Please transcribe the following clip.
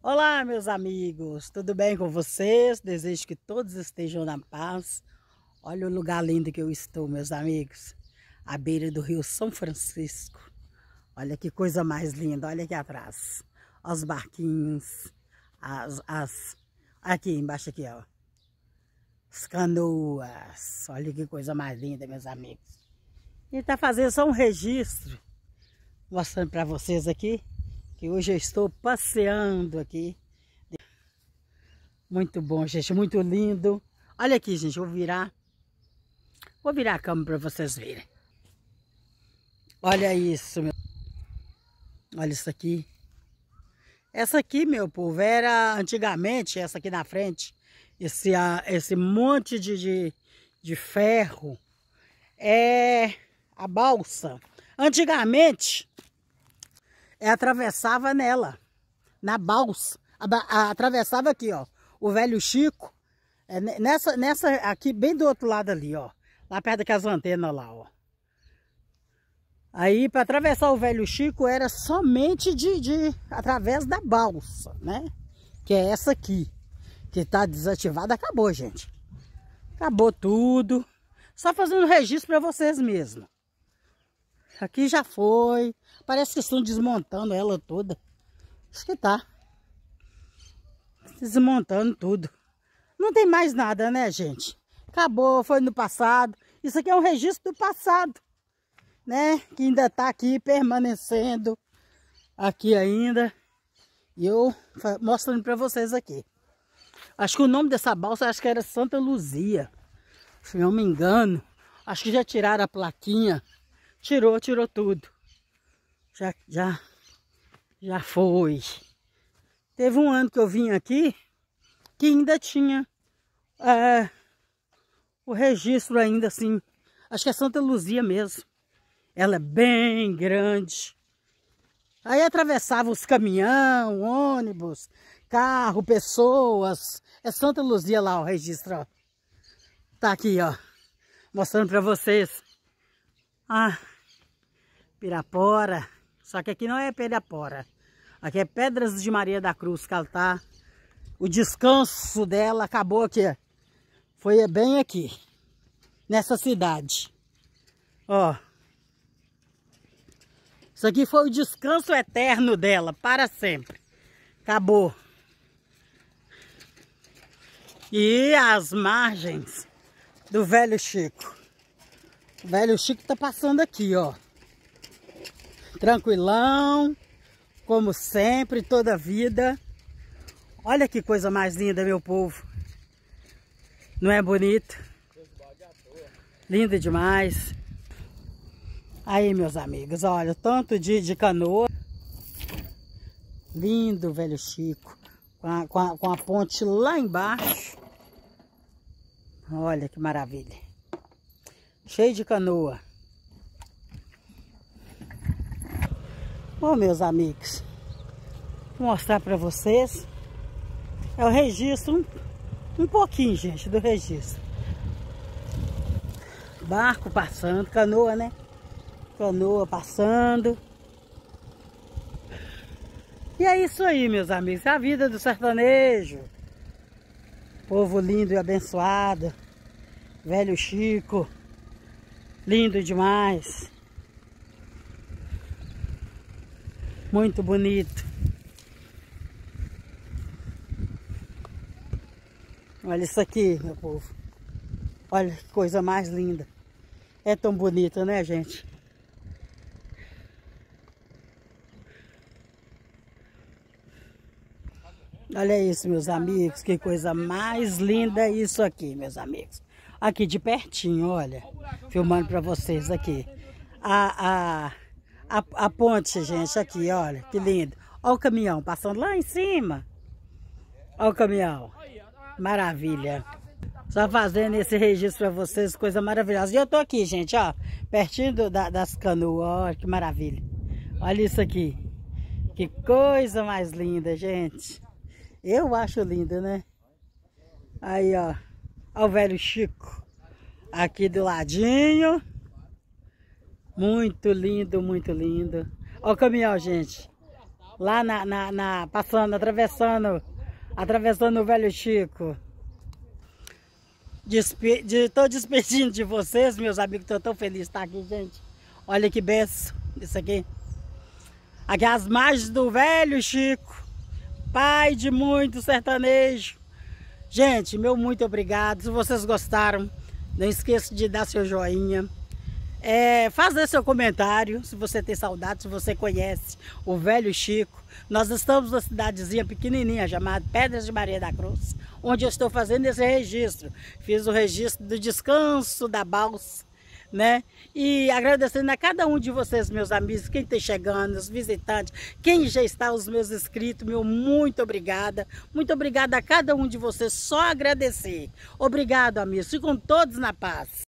Olá, meus amigos, tudo bem com vocês? Desejo que todos estejam na paz. Olha o lugar lindo que eu estou, meus amigos, à beira do rio São Francisco. Olha que coisa mais linda, olha aqui atrás, os barquinhos, as, as... aqui embaixo aqui, ó, as canoas. Olha que coisa mais linda, meus amigos. E tá fazendo só um registro, mostrando para vocês aqui que hoje eu estou passeando aqui. Muito bom, gente, muito lindo. Olha aqui, gente, vou virar. Vou virar a câmera para vocês verem. Olha isso, meu. Olha isso aqui. Essa aqui, meu povo, era antigamente, essa aqui na frente, esse, esse monte de, de, de ferro, é a balsa. Antigamente, eu é, atravessava nela, na balsa. Atravessava aqui, ó. O velho Chico. É nessa, nessa aqui, bem do outro lado ali, ó. Lá perto daquelas antenas lá, ó. Aí, para atravessar o velho Chico, era somente de, de através da balsa, né? Que é essa aqui. Que tá desativada, acabou, gente. Acabou tudo. Só fazendo registro para vocês mesmo. Aqui já foi. Parece que estão desmontando ela toda. Acho que tá. Desmontando tudo. Não tem mais nada, né, gente? Acabou, foi no passado. Isso aqui é um registro do passado, né? Que ainda tá aqui permanecendo aqui ainda. E eu mostrando para vocês aqui. Acho que o nome dessa balsa acho que era Santa Luzia. Se não me engano, acho que já tiraram a plaquinha Tirou, tirou tudo. Já, já, já foi. Teve um ano que eu vim aqui que ainda tinha é, o registro ainda assim. Acho que é Santa Luzia mesmo. Ela é bem grande. Aí atravessava os caminhão, ônibus, carro, pessoas. É Santa Luzia lá o registro, ó. Tá aqui, ó. Mostrando pra vocês. Ah, pirapora. Só que aqui não é pirapora. Aqui é Pedras de Maria da Cruz, que ela tá... O descanso dela acabou aqui. Foi bem aqui. Nessa cidade. Ó. Isso aqui foi o descanso eterno dela, para sempre. Acabou. E as margens do velho Chico. O velho Chico tá passando aqui, ó tranquilão, como sempre, toda a vida. Olha que coisa mais linda, meu povo. Não é bonito? Linda demais. Aí, meus amigos, olha, tanto de, de canoa. Lindo, velho Chico. Com a, com a, com a ponte lá embaixo. Olha que maravilha. Cheio de canoa. Bom, meus amigos, vou mostrar para vocês. É o registro, um, um pouquinho, gente, do registro. Barco passando, canoa, né? Canoa passando. E é isso aí, meus amigos. É a vida do sertanejo. Povo lindo e abençoado. Velho Chico. Lindo demais. Muito bonito. Olha isso aqui, meu povo. Olha que coisa mais linda. É tão bonita, né, gente? Olha isso, meus amigos. Que coisa mais linda isso aqui, meus amigos. Aqui de pertinho, olha. Filmando para vocês aqui. A... a a, a ponte, gente, aqui, olha, que lindo. Olha o caminhão passando lá em cima. Olha o caminhão. Maravilha. Só fazendo esse registro para vocês, coisa maravilhosa. E eu tô aqui, gente, ó, pertinho do, da, das canoas, olha que maravilha. Olha isso aqui. Que coisa mais linda, gente. Eu acho lindo, né? Aí, ó. Olha o velho Chico. Aqui do ladinho. Muito lindo, muito lindo. Olha o caminhão, gente. Lá na, na, na, passando, atravessando, atravessando o velho Chico. Despe, de, tô despedindo de vocês, meus amigos. Tô tão feliz de estar aqui, gente. Olha que benção isso aqui. Aqui as margens do velho Chico. Pai de muito sertanejo. Gente, meu muito obrigado. Se vocês gostaram, não esqueça de dar seu joinha é, faça seu comentário se você tem saudade, se você conhece o velho Chico. Nós estamos na cidadezinha pequenininha chamada Pedras de Maria da Cruz, onde eu estou fazendo esse registro. Fiz o registro do descanso da balsa, né? E agradecendo a cada um de vocês, meus amigos, quem está chegando, os visitantes, quem já está, os meus inscritos, meu muito obrigada. Muito obrigada a cada um de vocês, só agradecer. Obrigado, amigos. Ficam todos na paz.